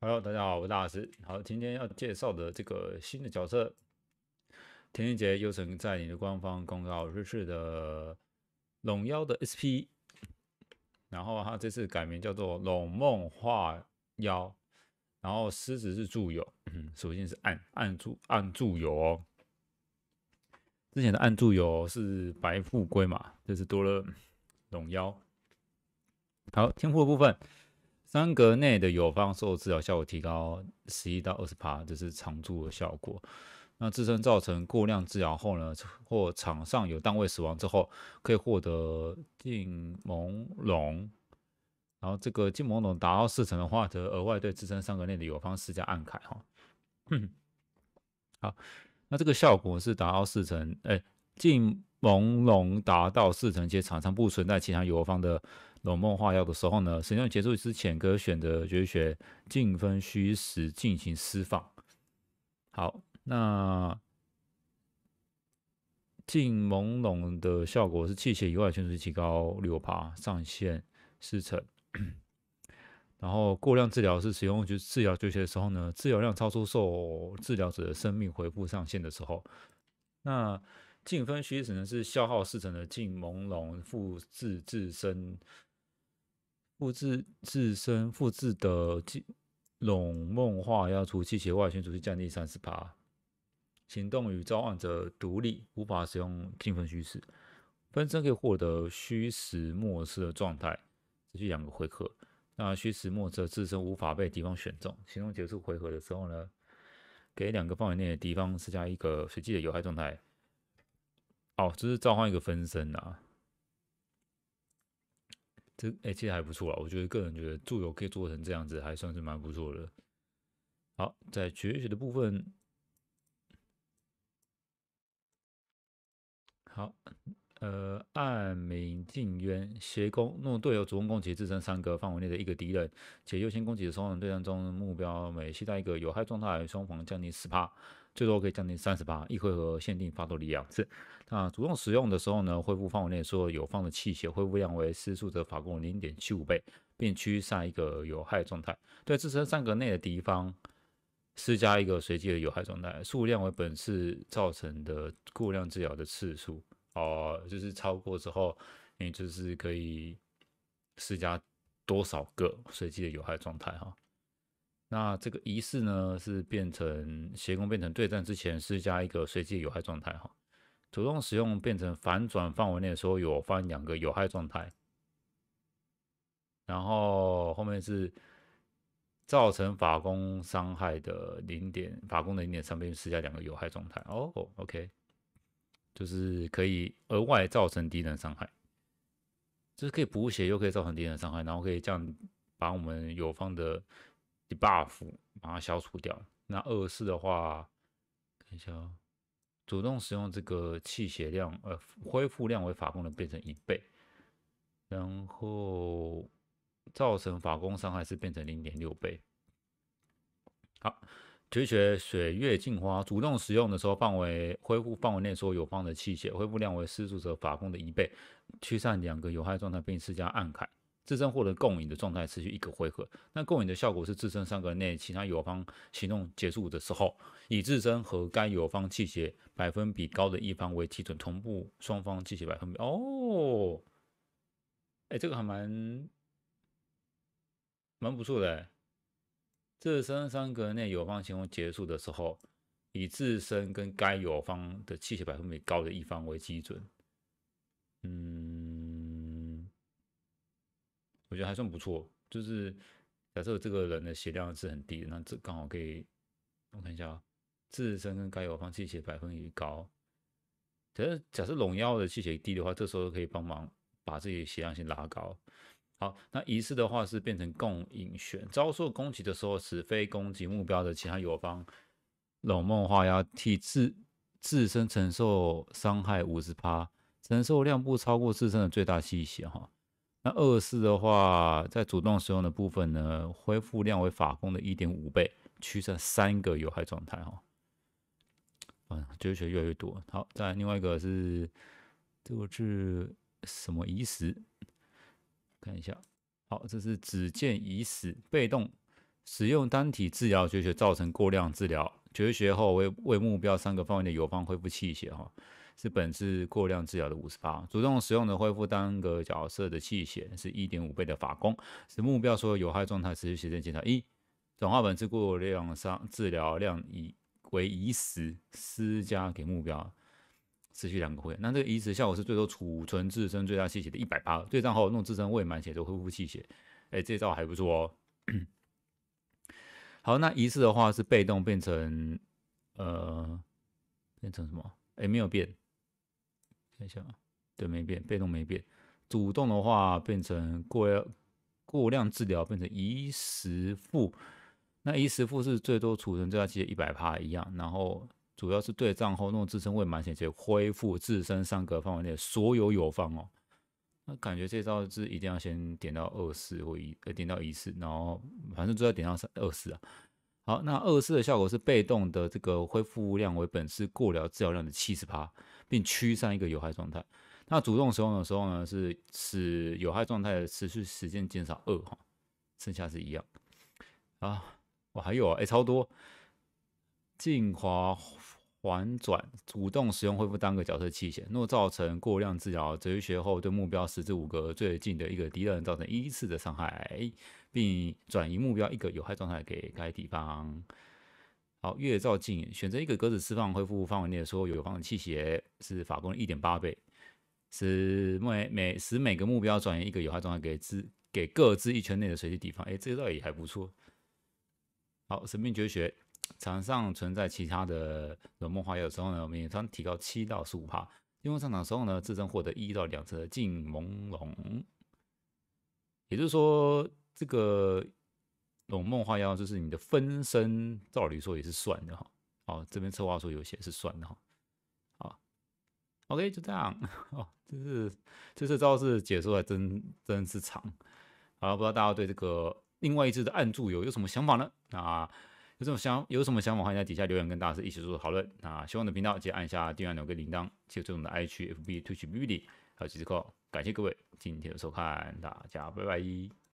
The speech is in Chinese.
Hello，大家好，我是大石。好，今天要介绍的这个新的角色，田径杰又曾在你的官方公告日式的龙妖的 SP，然后他这次改名叫做龙梦化妖，然后狮子是助友，嗯，首先是按按助按助友哦，之前的按助友是白富贵嘛，这次多了龙妖。好，天赋的部分。三格内的友方受治疗效果提高十一到二十%，这是常驻的效果。那自身造成过量治疗后呢，或场上有单位死亡之后，可以获得净朦胧。然后这个净朦胧达到四成的话，则额外对自身三格内的友方施加暗凯哈。好，那这个效果是达到四成，哎。进朦胧达到四成且场上不存在其他友方的龙梦化药的时候呢？使用结束之前，可选择绝学“进分虚实”进行释放。好，那进朦胧的效果是气血以外全属提高六趴上限四成。然后过量治疗是使用就治疗绝学的时候呢，治疗量超出受治疗者的生命回复上限的时候，那。净分虚实呢是消耗四层的净朦胧，复制自身，复制自身复制的净胧梦化要出气血外圈，除去降低三十趴。行动与召唤者独立，无法使用净分虚实。分身可以获得虚实莫测的状态，持续两个回合。那虚实莫测自身无法被敌方选中。行动结束回合的时候呢，给两个范围内的敌方施加一个随机的有害状态。好，这是召唤一个分身呐。这哎，其实还不错啊，我觉得个人觉得助游可以做成这样子，还算是蛮不错的。好，在绝学的部分，好，呃，暗冥禁渊邪攻，怒队友主动攻击自身三格范围内的一个敌人，且优先攻击的双人对战中目标每携带一个有害状态双方降低四帕。最多可以降低三十八，一回合限定发动两次。那主动使用的时候呢，恢复范围内所有有放的器械恢复量为施术者法攻零点七五倍，并驱散一个有害状态。对自身三格内的敌方施加一个随机的有害状态，数量为本次造成的过量治疗的次数。哦，就是超过之后，你就是可以施加多少个随机的有害状态哈。那这个仪式呢，是变成邪攻变成对战之前施加一个随机有害状态哈，主动使用变成反转范围内候，有方两个有害状态，然后后面是造成法攻伤害的零点法攻的零点三倍施加两个有害状态哦，OK，就是可以额外造成敌人伤害，就是可以补血又可以造成敌人伤害，然后可以这样把我们友方的。debuff 把它消除掉。那二四的话，看一下哦，主动使用这个气血量，呃，恢复量为法功能变成一倍，然后造成法功伤害是变成零点六倍。好，绝学水月镜花，主动使用的时候，范围恢复范围内所有方的气血恢复量为施术者法功的一倍，驱散两个有害状态并施加暗凯。自身获得共赢的状态持续一个回合。那共赢的效果是自身三格内其他友方行动结束的时候，以自身和该友方气血百分比高的一方为基准，同步双方气血百分比。哦，哎，这个还蛮蛮不错的。自身三格内友方行动结束的时候，以自身跟该友方的气血百分比高的一方为基准。嗯。我觉得还算不错，就是假设这个人的血量是很低，那这刚好可以，我看一下，自身跟该友方气血百分比高，可是假设龙妖的气血低的话，这时候可以帮忙把自己的血量先拉高。好，那仪式的话是变成共引选，遭受攻击的时候，使非攻击目标的其他友方龙梦话妖替自自身承受伤害五十趴，承受量不超过自身的最大气血哈。那二四的话，在主动使用的部分呢，恢复量为法功的一点五倍，驱散三个有害状态哈。嗯，绝学越来越多。好，再来另外一个是这个是什么遗石？看一下，好，这是只见遗石，被动使用单体治疗绝学造成过量治疗，绝学后为为目标三个方位的友方恢复气血哈。是本次过量治疗的五十八，主动使用的恢复单个角色的气血是一点五倍的法攻，使目标所有有害状态持续时间减少一，转化本次过量伤治疗量以为遗石施加给目标，持续两个回合。那这个遗石效果是最多储存自身最大气血的一百八，对战后弄自身未满血就恢复气血，哎，这招还不错哦。好，那一次的话是被动变成呃变成什么？哎，没有变。看一下，对，没变，被动没变，主动的话变成过量，过量治疗变成移食负。那移食负是最多储存最招期的一百帕一样，然后主要是对账后那种自身未满血且恢复自身三格范围内所有友方哦，那感觉这招是一定要先点到二四或一，呃，点到一四，然后反正就要点到三二四啊。好，那二次的效果是被动的，这个恢复量为本次过疗治疗量的七十八，并驱散一个有害状态。那主动使用的时候呢，是使有害状态持续时间减少二哈，剩下是一样。啊，我还有啊，哎，超多净化。婉转主动使用恢复单个角色器械，若造成过量治疗，哲学后对目标十至五个最近的一个敌人造成一次的伤害，并转移目标一个有害状态给该敌方。好，月照镜选择一个格子释放恢复范围内的所有方的器械，是法攻的一点八倍，使每每使每个目标转移一个有害状态给之给各自一圈内的随机敌方。哎，这个倒也还不错。好，神秘绝学。场上存在其他的有梦幻妖的时候呢，我们也以提高七到十五帕。因为上场时候呢，自身获得一到两次的进朦胧。也就是说，这个龙梦化妖就是你的分身，照理说也是算的哈。哦，这边策划说有些是算的哈。好，OK，就这样。哦，这是这次招式解说还真真是长。了，不知道大家对这个另外一只的暗柱有有什么想法呢？啊？有什么想，有什么想法，欢迎在底下留言，跟大师一起做讨论。那希望的频道记得按下订阅钮跟铃铛，记得自动的 I G F B Twitch、B B D。还有支持扣。感谢各位今天的收看，大家拜拜。